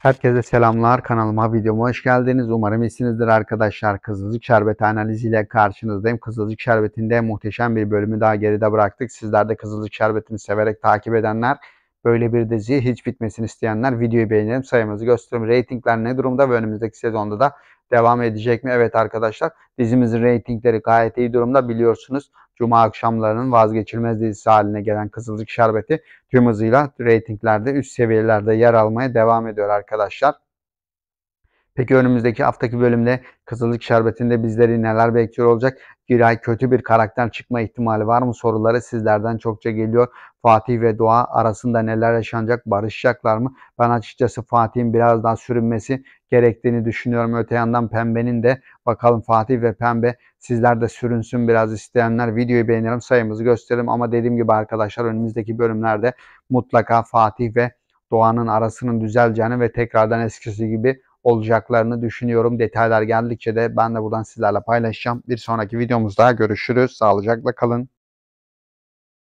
Herkese selamlar. Kanalıma, videoma hoş geldiniz. Umarım iyisinizdir arkadaşlar. Kızılcık şerbeti analiziyle karşınızdayım. Kızılcık şerbetinde muhteşem bir bölümü daha geride bıraktık. Sizler de kızılcık şerbetini severek takip edenler Böyle bir diziyi hiç bitmesini isteyenler videoyu beğenelim sayımızı gösterelim. Ratingler ne durumda ve önümüzdeki sezonda da devam edecek mi? Evet arkadaşlar dizimizin ratingleri gayet iyi durumda biliyorsunuz. Cuma akşamlarının vazgeçilmez dizisi haline gelen Kızılcık Şerbeti tüm hızıyla ratinglerde üst seviyelerde yer almaya devam ediyor arkadaşlar. Peki önümüzdeki haftaki bölümde Kızılcık Şerbeti'nde bizleri neler bekliyor olacak? Giray kötü bir karakter çıkma ihtimali var mı? Soruları sizlerden çokça geliyor. Fatih ve Doğa arasında neler yaşanacak? Barışacaklar mı? Ben açıkçası Fatih'in biraz daha sürünmesi gerektiğini düşünüyorum. Öte yandan Pembe'nin de bakalım Fatih ve Pembe sizler de sürünsün biraz isteyenler. Videoyu beğenirim sayımızı gösterelim ama dediğim gibi arkadaşlar önümüzdeki bölümlerde mutlaka Fatih ve Doğan'ın arasının düzeleceğini ve tekrardan eskisi gibi olacaklarını düşünüyorum. Detaylar geldikçe de ben de buradan sizlerle paylaşacağım. Bir sonraki videomuzda görüşürüz. Sağlıcakla kalın.